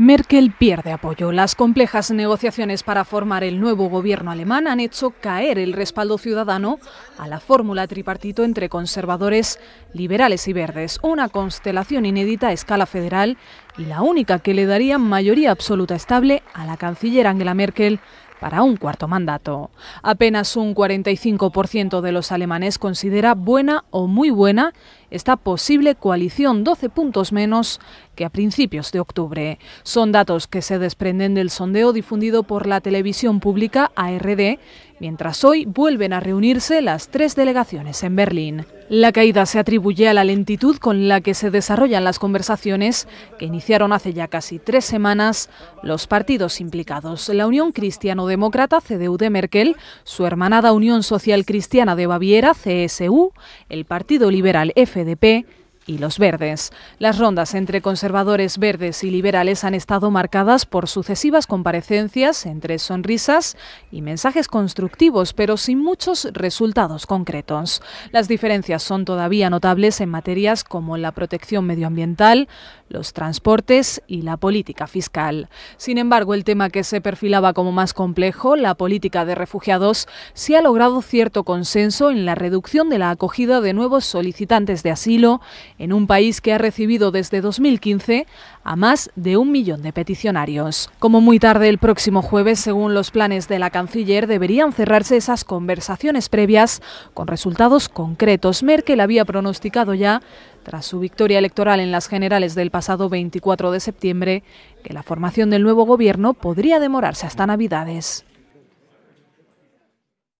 Merkel pierde apoyo. Las complejas negociaciones para formar el nuevo gobierno alemán han hecho caer el respaldo ciudadano a la fórmula tripartito entre conservadores, liberales y verdes, una constelación inédita a escala federal y la única que le daría mayoría absoluta estable a la canciller Angela Merkel para un cuarto mandato. Apenas un 45% de los alemanes considera buena o muy buena esta posible coalición 12 puntos menos que a principios de octubre. Son datos que se desprenden del sondeo difundido por la televisión pública ARD, mientras hoy vuelven a reunirse las tres delegaciones en Berlín. La caída se atribuye a la lentitud con la que se desarrollan las conversaciones que iniciaron hace ya casi tres semanas los partidos implicados. La Unión Cristiano-Demócrata, CDU de Merkel, su hermanada Unión Social Cristiana de Baviera, CSU, el Partido Liberal FDP, y los verdes. Las rondas entre conservadores verdes y liberales han estado marcadas por sucesivas comparecencias entre sonrisas y mensajes constructivos, pero sin muchos resultados concretos. Las diferencias son todavía notables en materias como la protección medioambiental, los transportes y la política fiscal. Sin embargo, el tema que se perfilaba como más complejo, la política de refugiados, se ha logrado cierto consenso en la reducción de la acogida de nuevos solicitantes de asilo, en un país que ha recibido desde 2015 a más de un millón de peticionarios. Como muy tarde el próximo jueves, según los planes de la canciller, deberían cerrarse esas conversaciones previas con resultados concretos. Merkel había pronosticado ya tras su victoria electoral en las generales del pasado 24 de septiembre, que la formación del nuevo gobierno podría demorarse hasta Navidades.